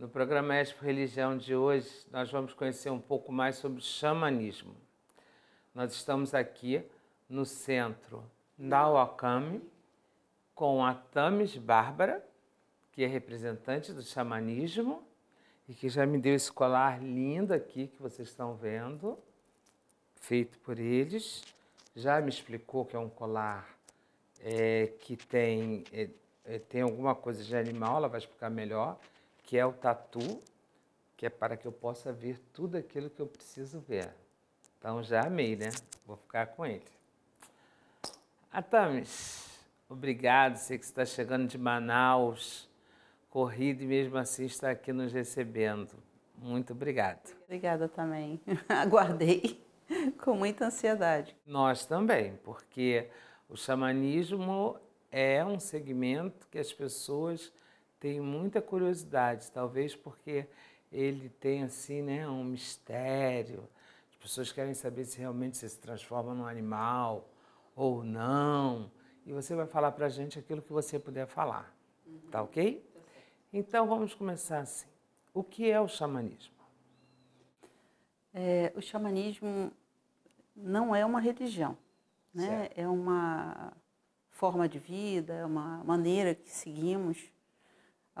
No programa Expo Religião de hoje, nós vamos conhecer um pouco mais sobre xamanismo. Nós estamos aqui no centro da Nawakami com a Tamis Bárbara, que é representante do xamanismo e que já me deu esse colar lindo aqui que vocês estão vendo, feito por eles. Já me explicou que é um colar é, que tem, é, é tem alguma coisa de animal, ela vai explicar melhor que é o tatu, que é para que eu possa ver tudo aquilo que eu preciso ver. Então já amei, né? Vou ficar com ele. Atames, obrigado, Sei que está chegando de Manaus, corrido e mesmo assim está aqui nos recebendo. Muito obrigado. Obrigada também. Aguardei com muita ansiedade. Nós também, porque o xamanismo é um segmento que as pessoas tenho muita curiosidade, talvez porque ele tem assim, né, um mistério. As pessoas querem saber se realmente você se transforma num animal ou não. E você vai falar para a gente aquilo que você puder falar, tá uhum. tá ok? Então vamos começar assim. O que é o xamanismo? É, o xamanismo não é uma religião, né? Certo. é uma forma de vida, é uma maneira que seguimos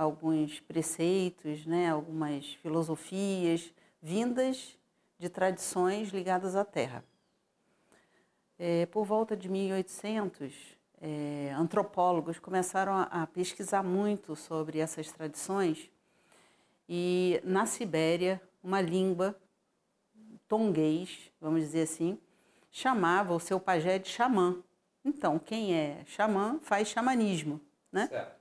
alguns preceitos, né, algumas filosofias vindas de tradições ligadas à terra. É, por volta de 1800, é, antropólogos começaram a, a pesquisar muito sobre essas tradições e na Sibéria, uma língua tonguês, vamos dizer assim, chamava o seu pajé de xamã. Então, quem é xamã faz xamanismo, né? Certo.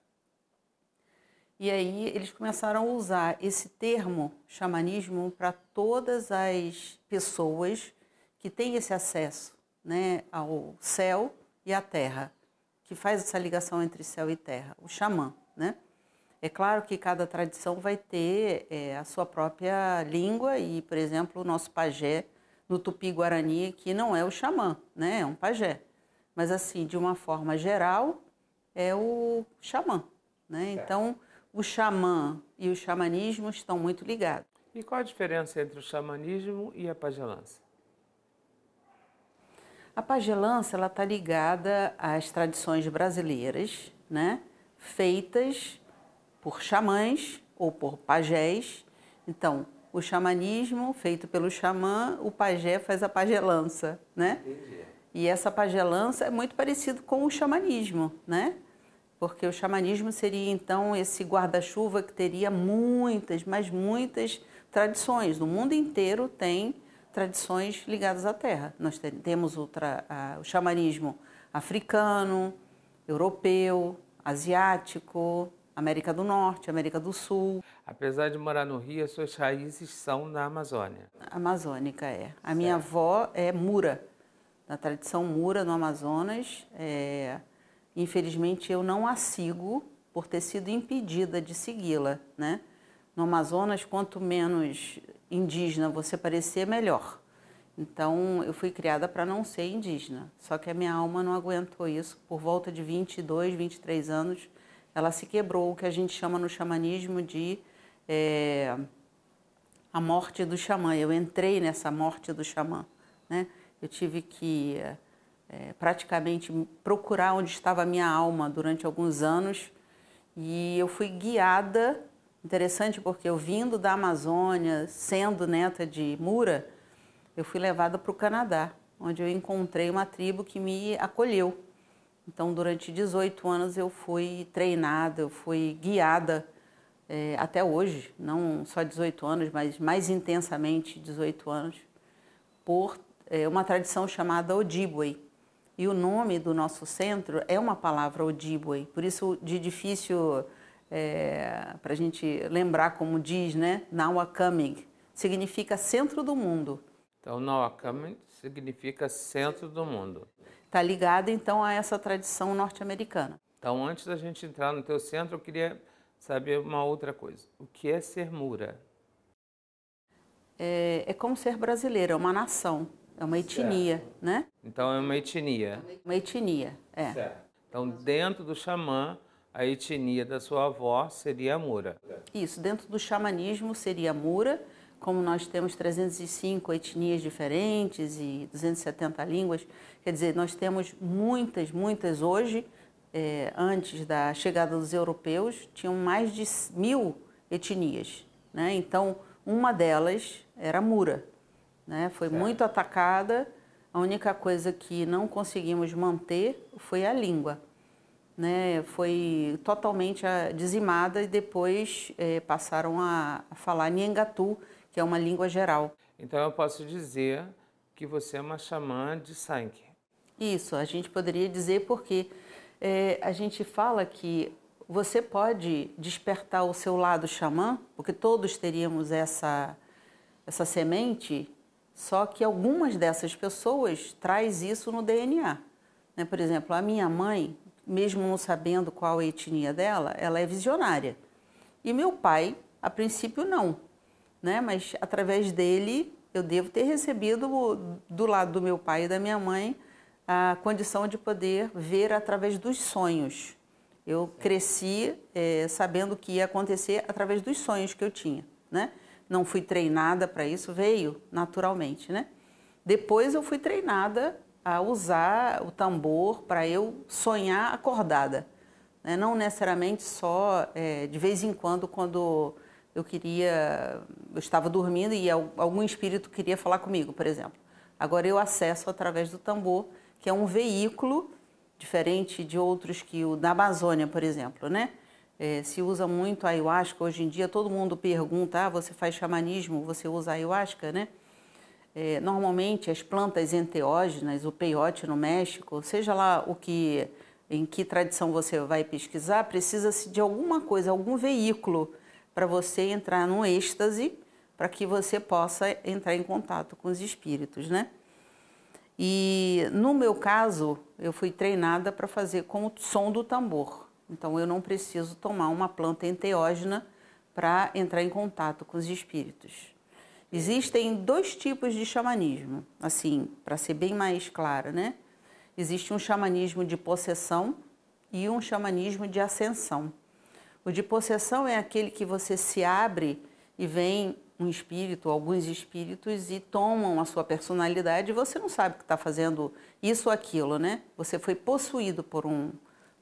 E aí eles começaram a usar esse termo xamanismo para todas as pessoas que têm esse acesso, né, ao céu e à terra, que faz essa ligação entre céu e terra, o xamã, né? É claro que cada tradição vai ter é, a sua própria língua e, por exemplo, o nosso pajé no tupi-guarani que não é o xamã, né? É um pajé. Mas assim, de uma forma geral, é o xamã, né? Então, o xamã e o xamanismo estão muito ligados. E qual a diferença entre o xamanismo e a pagelança? A pagelança ela está ligada às tradições brasileiras, né? Feitas por xamãs ou por pajés. Então, o xamanismo feito pelo xamã, o pajé faz a pagelança, né? Entendi. E essa pagelança é muito parecido com o xamanismo, né? porque o xamanismo seria então esse guarda-chuva que teria muitas, mas muitas tradições. No mundo inteiro tem tradições ligadas à terra. Nós temos o, a, o xamanismo africano, europeu, asiático, América do Norte, América do Sul. Apesar de morar no Rio, as suas raízes são na Amazônia. Amazônica, é. A certo. minha avó é Mura, da tradição Mura no Amazonas. É... Infelizmente, eu não a sigo por ter sido impedida de segui-la, né? No Amazonas, quanto menos indígena você parecer, melhor. Então, eu fui criada para não ser indígena. Só que a minha alma não aguentou isso. Por volta de 22, 23 anos, ela se quebrou, o que a gente chama no xamanismo de é, a morte do xamã. Eu entrei nessa morte do xamã. Né? Eu tive que é, praticamente procurar onde estava a minha alma durante alguns anos e eu fui guiada. Interessante porque eu vindo da Amazônia, sendo neta de Mura, eu fui levada para o Canadá, onde eu encontrei uma tribo que me acolheu. Então, durante 18 anos eu fui treinada, eu fui guiada é, até hoje, não só 18 anos, mas mais intensamente 18 anos, por é, uma tradição chamada Ojibwe, e o nome do nosso centro é uma palavra Ojibwe, por isso de difícil é, para a gente lembrar como diz, né? Nawakamig significa centro do mundo. Então Nawakamig significa centro do mundo. Está ligado então a essa tradição norte-americana. Então antes da gente entrar no teu centro, eu queria saber uma outra coisa. O que é ser Mura? É, é como ser brasileiro, é uma nação. É uma etnia, certo. né? Então é uma etnia. Uma etnia, é. Certo. Então, dentro do xamã, a etnia da sua avó seria a Mura. Isso, dentro do xamanismo seria a Mura, como nós temos 305 etnias diferentes e 270 línguas, quer dizer, nós temos muitas, muitas hoje, é, antes da chegada dos europeus, tinham mais de mil etnias. Né? Então, uma delas era Mura né? Foi certo. muito atacada. A única coisa que não conseguimos manter foi a língua, né? Foi totalmente ah, dizimada e depois é, passaram a falar Niengatu, que é uma língua geral. Então eu posso dizer que você é uma xamã de sangue. Isso, a gente poderia dizer porque é, a gente fala que você pode despertar o seu lado xamã, porque todos teríamos essa, essa semente só que algumas dessas pessoas traz isso no DNA. Né? Por exemplo, a minha mãe, mesmo não sabendo qual a etnia dela, ela é visionária. E meu pai, a princípio, não. Né? Mas através dele, eu devo ter recebido do lado do meu pai e da minha mãe a condição de poder ver através dos sonhos. Eu cresci é, sabendo o que ia acontecer através dos sonhos que eu tinha, né? não fui treinada para isso, veio naturalmente, né? Depois eu fui treinada a usar o tambor para eu sonhar acordada, né? não necessariamente só é, de vez em quando quando eu queria, eu estava dormindo e algum espírito queria falar comigo, por exemplo. Agora eu acesso através do tambor, que é um veículo diferente de outros que o da Amazônia, por exemplo, né? É, se usa muito ayahuasca hoje em dia, todo mundo pergunta: ah, você faz xamanismo, você usa ayahuasca, né? É, normalmente as plantas enteógenas, o peyote no México, seja lá o que, em que tradição você vai pesquisar, precisa-se de alguma coisa, algum veículo para você entrar num êxtase, para que você possa entrar em contato com os espíritos, né? E no meu caso, eu fui treinada para fazer com o som do tambor. Então eu não preciso tomar uma planta enteógena para entrar em contato com os espíritos. Existem dois tipos de xamanismo, assim, para ser bem mais claro, né? Existe um xamanismo de possessão e um xamanismo de ascensão. O de possessão é aquele que você se abre e vem um espírito, alguns espíritos e tomam a sua personalidade e você não sabe que está fazendo isso ou aquilo, né? Você foi possuído por um,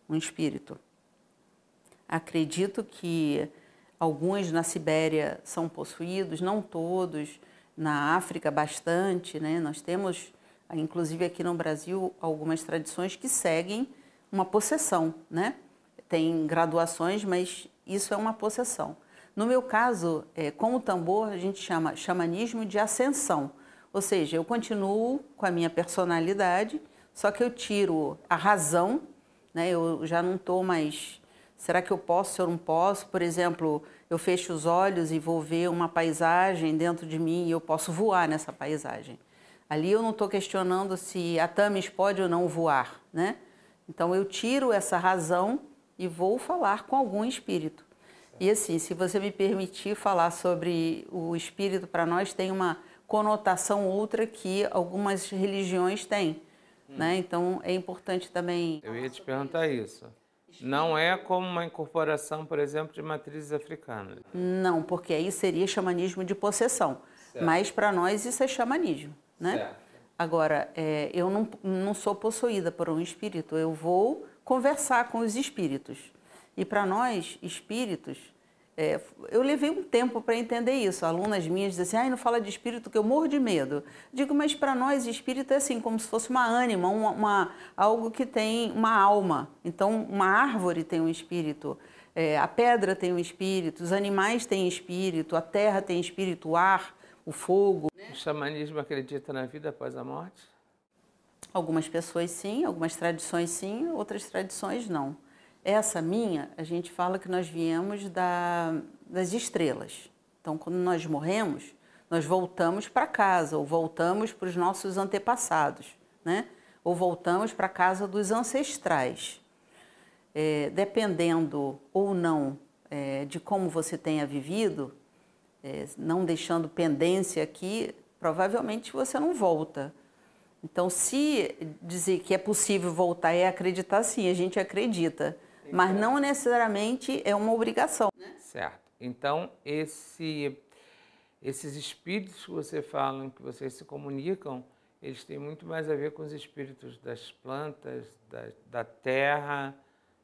um espírito. Acredito que alguns na Sibéria são possuídos, não todos, na África bastante, né? Nós temos, inclusive aqui no Brasil, algumas tradições que seguem uma possessão, né? Tem graduações, mas isso é uma possessão. No meu caso, é, com o tambor, a gente chama xamanismo de ascensão, ou seja, eu continuo com a minha personalidade, só que eu tiro a razão, né? Eu já não estou mais Será que eu posso, ou eu não posso? Por exemplo, eu fecho os olhos e vou ver uma paisagem dentro de mim e eu posso voar nessa paisagem. Ali eu não estou questionando se a Thames pode ou não voar, né? Então eu tiro essa razão e vou falar com algum espírito. E assim, se você me permitir falar sobre o espírito, para nós tem uma conotação outra que algumas religiões têm. Hum. Né? Então é importante também. Eu ia te perguntar isso. isso. Não é como uma incorporação, por exemplo, de matrizes africanas. Não, porque aí seria xamanismo de possessão. Certo. Mas para nós isso é xamanismo, né? Certo. Agora, é, eu não, não sou possuída por um espírito, eu vou conversar com os espíritos. E para nós, espíritos, é, eu levei um tempo para entender isso. Alunas minhas dizem assim, ah, não fala de espírito que eu morro de medo. Digo, mas para nós espírito é assim, como se fosse uma ânima, uma, uma, algo que tem uma alma. Então, uma árvore tem um espírito, é, a pedra tem um espírito, os animais têm espírito, a terra tem espírito, o ar, o fogo. O xamanismo acredita na vida após a morte? Algumas pessoas sim, algumas tradições sim, outras tradições não. Essa minha, a gente fala que nós viemos da, das estrelas. Então, quando nós morremos, nós voltamos para casa, ou voltamos para os nossos antepassados, né? ou voltamos para a casa dos ancestrais. É, dependendo ou não é, de como você tenha vivido, é, não deixando pendência aqui, provavelmente você não volta. Então, se dizer que é possível voltar é acreditar, sim, a gente acredita mas não necessariamente é uma obrigação. Né? Certo. Então, esse, esses espíritos que você fala, que vocês se comunicam, eles têm muito mais a ver com os espíritos das plantas, da, da terra,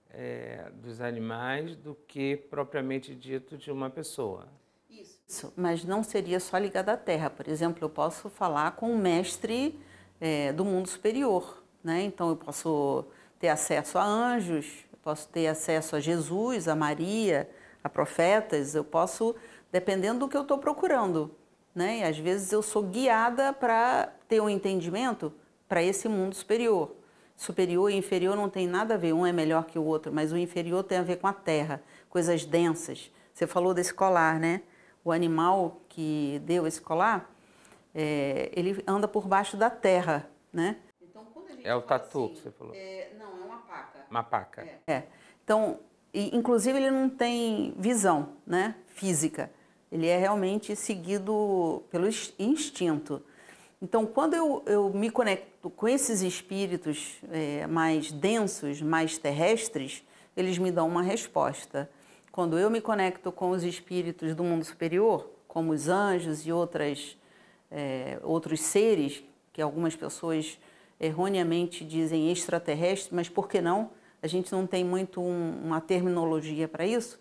é, dos animais, do que propriamente dito de uma pessoa. Isso. Mas não seria só ligado à Terra. Por exemplo, eu posso falar com um mestre é, do mundo superior, né? Então eu posso ter acesso a anjos, posso ter acesso a Jesus, a Maria, a profetas, eu posso, dependendo do que eu estou procurando. Né? E às vezes eu sou guiada para ter um entendimento para esse mundo superior. Superior e inferior não tem nada a ver, um é melhor que o outro, mas o inferior tem a ver com a terra, coisas densas. Você falou desse colar, né? O animal que deu esse colar, é, ele anda por baixo da terra, né? Então, é o tatu assim, que você falou. É, não, Mapaca. É. é. Então, e, inclusive ele não tem visão, né, física. Ele é realmente seguido pelo instinto. Então, quando eu, eu me conecto com esses espíritos é, mais densos, mais terrestres, eles me dão uma resposta. Quando eu me conecto com os espíritos do mundo superior, como os anjos e outras, é, outros seres que algumas pessoas erroneamente dizem extraterrestre, mas por que não? A gente não tem muito um, uma terminologia para isso.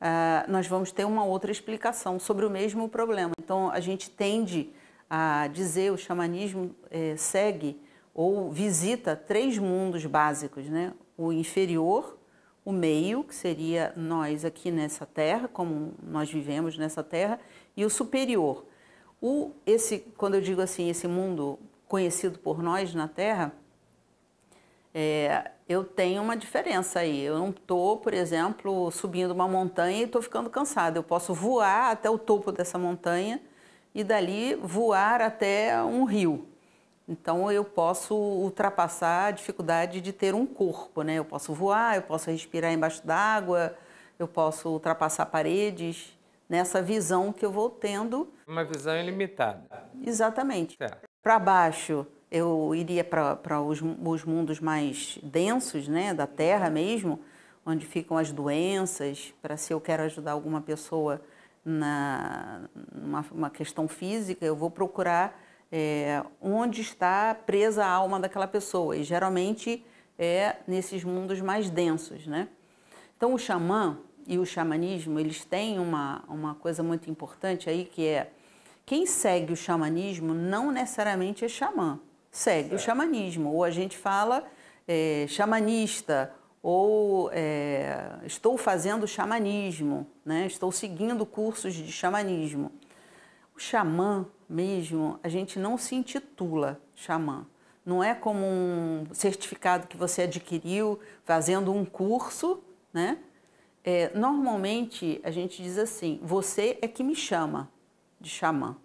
Uh, nós vamos ter uma outra explicação sobre o mesmo problema. Então, a gente tende a dizer o xamanismo eh, segue ou visita três mundos básicos, né? O inferior, o meio, que seria nós aqui nessa terra, como nós vivemos nessa terra, e o superior. O, esse, quando eu digo assim, esse mundo conhecido por nós na Terra, é, eu tenho uma diferença aí. Eu não estou, por exemplo, subindo uma montanha e estou ficando cansado. Eu posso voar até o topo dessa montanha e dali voar até um rio. Então eu posso ultrapassar a dificuldade de ter um corpo, né? Eu posso voar, eu posso respirar embaixo d'água, eu posso ultrapassar paredes nessa visão que eu vou tendo. Uma visão ilimitada. Exatamente. Certo. Para baixo, eu iria para os, os, mundos mais densos, né, da Terra mesmo, onde ficam as doenças, para se eu quero ajudar alguma pessoa na uma, uma questão física, eu vou procurar é, onde está presa a alma daquela pessoa e geralmente é nesses mundos mais densos, né? Então o xamã e o xamanismo eles têm uma uma coisa muito importante aí que é quem segue o xamanismo não necessariamente é xamã, segue certo. o xamanismo. Ou a gente fala é, xamanista, ou é, estou fazendo xamanismo, né? estou seguindo cursos de xamanismo. O xamã mesmo, a gente não se intitula xamã. Não é como um certificado que você adquiriu fazendo um curso, né? É, normalmente a gente diz assim: você é que me chama de xamã.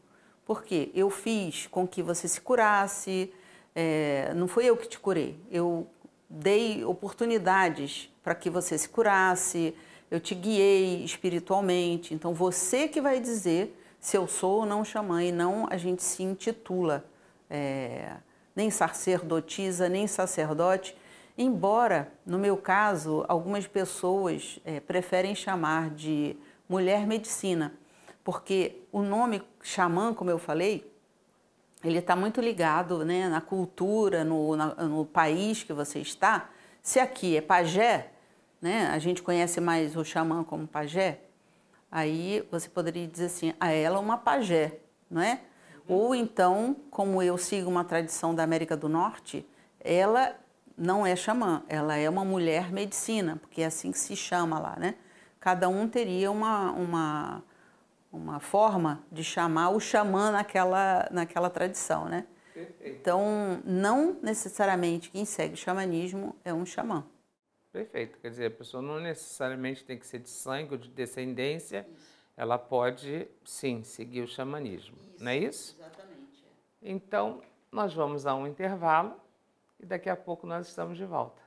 Porque eu fiz com que você se curasse, é, não foi eu que te curei, eu dei oportunidades para que você se curasse, eu te guiei espiritualmente. Então você que vai dizer se eu sou ou não xamã e não a gente se intitula é, nem sacerdotisa, nem sacerdote. Embora, no meu caso, algumas pessoas é, preferem chamar de mulher medicina porque o nome xamã, como eu falei, ele está muito ligado né, na cultura, no, na, no país que você está. Se aqui é pajé, né, a gente conhece mais o xamã como pajé, aí você poderia dizer assim, a ah, ela é uma pajé, não é? Uhum. Ou então, como eu sigo uma tradição da América do Norte, ela não é xamã, ela é uma mulher medicina, porque é assim que se chama lá, né? Cada um teria uma, uma uma forma de chamar o xamã naquela, naquela tradição, né? Perfeito. Então, não necessariamente quem segue o xamanismo é um xamã. Perfeito. Quer dizer, a pessoa não necessariamente tem que ser de sangue ou de descendência, isso. ela pode, sim, seguir o xamanismo. Isso, não é isso? Exatamente. Então, nós vamos a um intervalo e daqui a pouco nós estamos de volta.